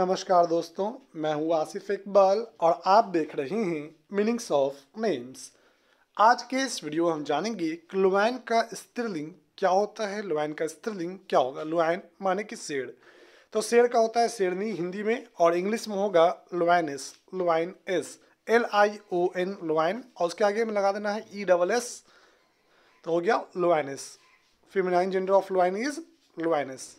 नमस्कार दोस्तों मैं हूं आसिफ इकबाल और आप देख रहे हैं मीनिंग्स ऑफ नेम्स आज के इस वीडियो में हम जानेंगे कि का स्त्रीलिंग क्या होता है लुआइन का स्त्रीलिंग क्या होगा लुआइन माने कि शेर तो शेर का होता है शेरनी हिंदी में और इंग्लिश में होगा lioness lion S L I O N lion और उसके आगे में लगा देना है ई डबल एस तो हो गया lioness feminine gender of lion is लुवैनिस